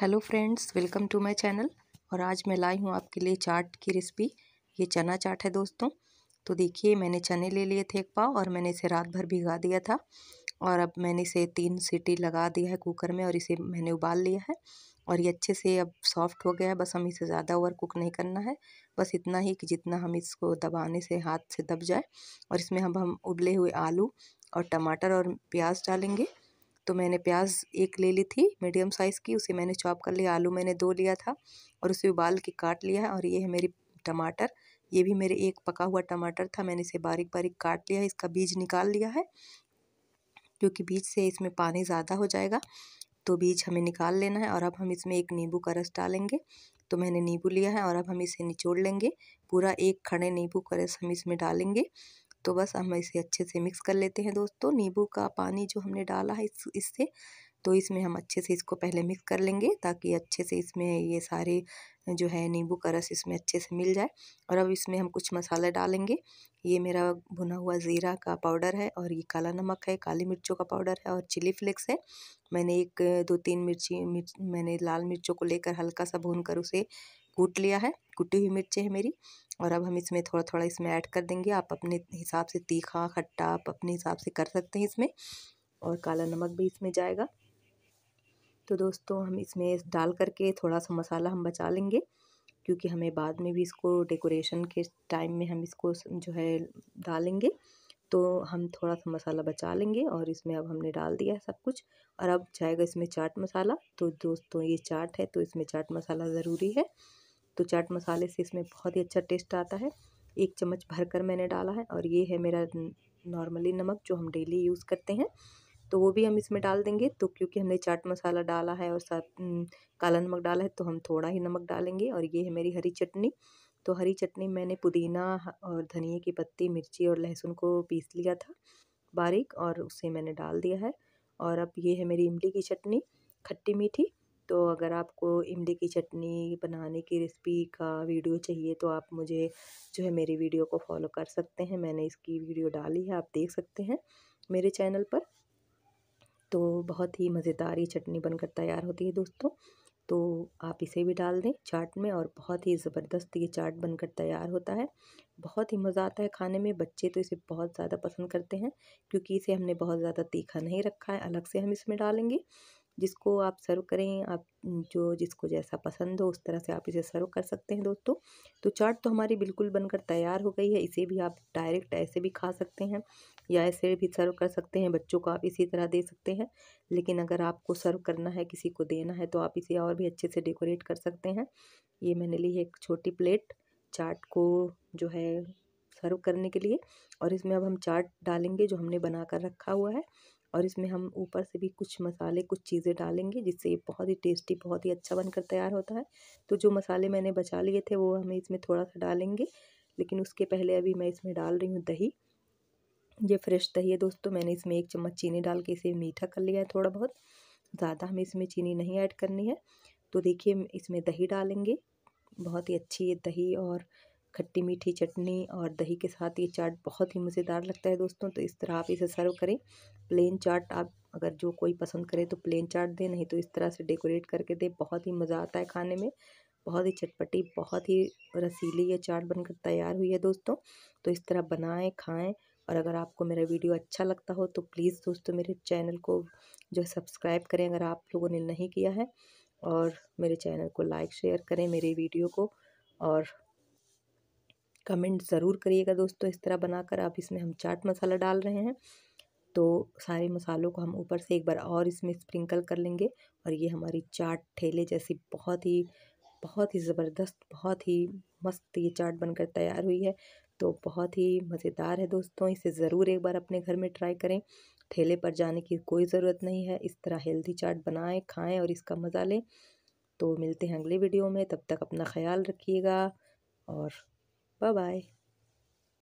Hello friends welcome to my channel और आज मैं लाई हूँ आपके लिए चाट की रेसिपी ये चना चाट है दोस्तों तो देखिए मैंने चने ले लिए थे एक पाव और मैंने इसे रात भर भिगा दिया था और अब मैंने इसे तीन सीटी लगा दिया है कुकर में और इसे मैंने उबाल लिया है और ये अच्छे से अब सॉफ्ट हो गया है बस हम इसे ज़्यादा ओवर कुक नहीं करना है बस इतना ही कि जितना हम इसको दबाने से हाथ से दब जाए और इसमें हम हम उबले हुए आलू और टमाटर और प्याज डालेंगे तो मैंने प्याज एक ले ली थी मीडियम साइज़ की उसे मैंने चॉप कर लिया आलू मैंने दो लिया था और उसे उबाल के काट लिया है और ये है मेरी टमाटर ये भी मेरे एक पका हुआ टमाटर था मैंने इसे बारीक बारीक काट लिया है इसका बीज निकाल लिया है क्योंकि बीज से इसमें पानी ज़्यादा हो जाएगा तो बीज हमें निकाल लेना है और अब हम इसमें एक नींबू का रस डालेंगे तो मैंने नींबू लिया है और अब हम इसे निचोड़ लेंगे पूरा एक खड़े नींबू का रस हम इसमें डालेंगे तो बस हम इसे अच्छे से मिक्स कर लेते हैं दोस्तों नींबू का पानी जो हमने डाला है इस इससे तो इसमें हम अच्छे से इसको पहले मिक्स कर लेंगे ताकि अच्छे से इसमें ये सारे जो है नींबू का रस इसमें अच्छे से मिल जाए और अब इसमें हम कुछ मसाला डालेंगे ये मेरा भुना हुआ ज़ीरा का पाउडर है और ये काला नमक है काली मिर्चों का पाउडर है और चिली फ्लेक्स है मैंने एक दो तीन मिर्ची मिर्च मैंने लाल मिर्चों को लेकर हल्का सा भून कर उसे कूट लिया है कुटी हुई मिर्ची है मेरी और अब हम इसमें थोड़ा थोड़ा इसमें ऐड कर देंगे आप अपने हिसाब से तीखा खट्टा आप अपने हिसाब से कर सकते हैं इसमें और काला नमक भी इसमें जाएगा तो दोस्तों हम इसमें डाल करके थोड़ा सा मसाला हम बचा लेंगे क्योंकि हमें बाद में भी इसको डेकोरेशन के टाइम में हम इसको जो है डालेंगे तो हम थोड़ा सा मसाला बचा लेंगे और इसमें अब हमने डाल दिया है सब कुछ और अब जाएगा इसमें चाट मसाला तो दोस्तों ये चाट है तो इसमें चाट मसाला ज़रूरी है तो चाट मसाले से इसमें बहुत ही अच्छा टेस्ट आता है एक चम्मच भर कर मैंने डाला है और ये है मेरा नॉर्मली नमक जो हम डेली यूज़ करते हैं तो वो भी हम इसमें डाल देंगे तो क्योंकि हमने चाट मसाला डाला है और साथ काला नमक डाला है तो हम थोड़ा ही नमक डालेंगे और ये है मेरी हरी चटनी तो हरी चटनी मैंने पुदीना और धनिए की पत्ती मिर्ची और लहसुन को पीस लिया था बारीक और उसे मैंने डाल दिया है और अब ये है मेरी इमली की चटनी खट्टी मीठी तो अगर आपको इमली की चटनी बनाने की रेसिपी का वीडियो चाहिए तो आप मुझे जो है मेरी वीडियो को फॉलो कर सकते हैं मैंने इसकी वीडियो डाली है आप देख सकते हैं मेरे चैनल पर तो बहुत ही मज़ेदार ये चटनी बनकर तैयार होती है दोस्तों तो आप इसे भी डाल दें चाट में और बहुत ही ज़बरदस्त ये चाट बनकर तैयार होता है बहुत ही मज़ा आता है खाने में बच्चे तो इसे बहुत ज़्यादा पसंद करते हैं क्योंकि इसे हमने बहुत ज़्यादा तीखा नहीं रखा है अलग से हम इसमें डालेंगे जिसको आप सर्व करें आप जो जिसको जैसा पसंद हो उस तरह से आप इसे सर्व कर सकते हैं दोस्तों तो चाट तो हमारी बिल्कुल बनकर तैयार हो गई है इसे भी आप डायरेक्ट ऐसे भी खा सकते हैं या ऐसे भी सर्व कर सकते हैं बच्चों को आप इसी तरह दे सकते हैं लेकिन अगर आपको सर्व करना है किसी को देना है तो आप इसे और भी अच्छे से डेकोरेट कर सकते हैं ये मैंने ली है एक छोटी प्लेट चाट को जो है सर्व करने के लिए और इसमें अब हम चाट डालेंगे जो हमने बना कर रखा हुआ है और इसमें हम ऊपर से भी कुछ मसाले कुछ चीज़ें डालेंगे जिससे ये बहुत ही टेस्टी बहुत ही अच्छा बनकर तैयार होता है तो जो मसाले मैंने बचा लिए थे वो हमें इसमें थोड़ा सा डालेंगे लेकिन उसके पहले अभी मैं इसमें डाल रही हूँ दही ये फ्रेश दही है दोस्तों मैंने इसमें एक चम्मच चीनी डाल के इसे मीठा कर लिया है थोड़ा बहुत ज़्यादा हमें इसमें चीनी नहीं ऐड करनी है तो देखिए इसमें दही डालेंगे बहुत ही अच्छी ये दही और खट्टी मीठी चटनी और दही के साथ ये चाट बहुत ही मज़ेदार लगता है दोस्तों तो इस तरह आप इसे सर्व करें प्लेन चाट आप अगर जो कोई पसंद करे तो प्लेन चाट दें नहीं तो इस तरह से डेकोरेट करके दें बहुत ही मज़ा आता है खाने में बहुत ही चटपटी बहुत ही रसीली ये चाट बनकर तैयार हुई है दोस्तों तो इस तरह बनाएं खाएं और अगर आपको मेरा वीडियो अच्छा लगता हो तो प्लीज़ दोस्तों मेरे चैनल को जो सब्सक्राइब करें अगर आप लोगों ने नहीं किया है और मेरे चैनल को लाइक शेयर करें मेरे वीडियो को और कमेंट ज़रूर करिएगा दोस्तों इस तरह बनाकर आप इसमें हम चाट मसाला डाल रहे हैं तो सारे मसालों को हम ऊपर से एक बार और इसमें स्प्रिंकल कर लेंगे और ये हमारी चाट ठेले जैसी बहुत ही बहुत ही ज़बरदस्त बहुत ही मस्त ये चाट बनकर तैयार हुई है तो बहुत ही मज़ेदार है दोस्तों इसे ज़रूर एक बार अपने घर में ट्राई करें ठेले पर जाने की कोई ज़रूरत नहीं है इस तरह हेल्दी चाट बनाएं खाएं और इसका मज़ा लें तो मिलते हैं अगले वीडियो में तब तक अपना ख्याल रखिएगा और Bye bye.